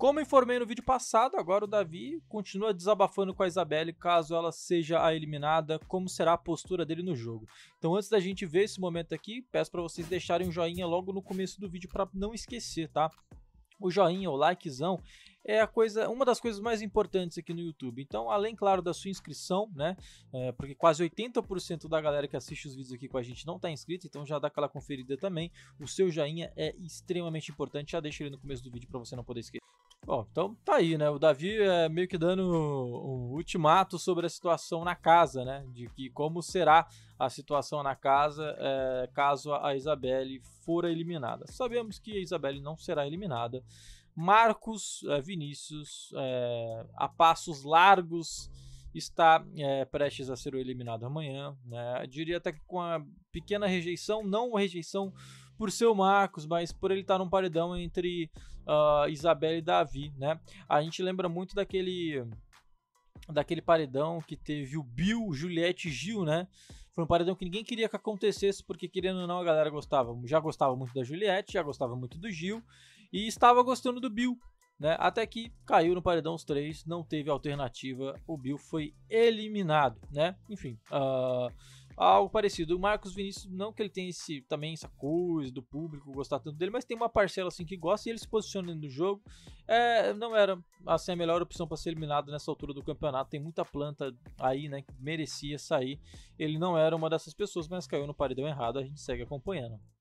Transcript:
Como informei no vídeo passado, agora o Davi continua desabafando com a Isabelle caso ela seja a eliminada, como será a postura dele no jogo. Então antes da gente ver esse momento aqui, peço para vocês deixarem um joinha logo no começo do vídeo para não esquecer, tá? O joinha, o likezão, é a coisa, uma das coisas mais importantes aqui no YouTube. Então, além, claro, da sua inscrição, né? É, porque quase 80% da galera que assiste os vídeos aqui com a gente não está inscrita, então já dá aquela conferida também. O seu joinha é extremamente importante, já deixa ele no começo do vídeo para você não poder esquecer. Bom, então tá aí, né? O Davi é meio que dando um ultimato sobre a situação na casa, né? De que como será a situação na casa é, caso a Isabelle for eliminada. Sabemos que a Isabelle não será eliminada. Marcos é, Vinícius, é, a passos largos está é, prestes a ser eliminado amanhã. Né? Diria até que com a pequena rejeição, não uma rejeição por seu Marcos, mas por ele estar num paredão entre uh, ah, Isabela e Davi. Né? A gente lembra muito daquele daquele paredão que teve o Bill, Juliette e Gil, né? Foi um paredão que ninguém queria que acontecesse, porque querendo ou não, a galera gostava, já gostava muito da Juliette, já gostava muito do Gil e estava gostando do Bill. Né? Até que caiu no paredão os três, não teve alternativa, o Bill foi eliminado, né? Enfim, uh, algo parecido. O Marcos Vinícius, não que ele tenha esse, também essa coisa do público gostar tanto dele, mas tem uma parcela assim que gosta e ele se posiciona no jogo. É, não era assim a melhor opção para ser eliminado nessa altura do campeonato. Tem muita planta aí, né, que merecia sair. Ele não era uma dessas pessoas, mas caiu no paredão errado, a gente segue acompanhando.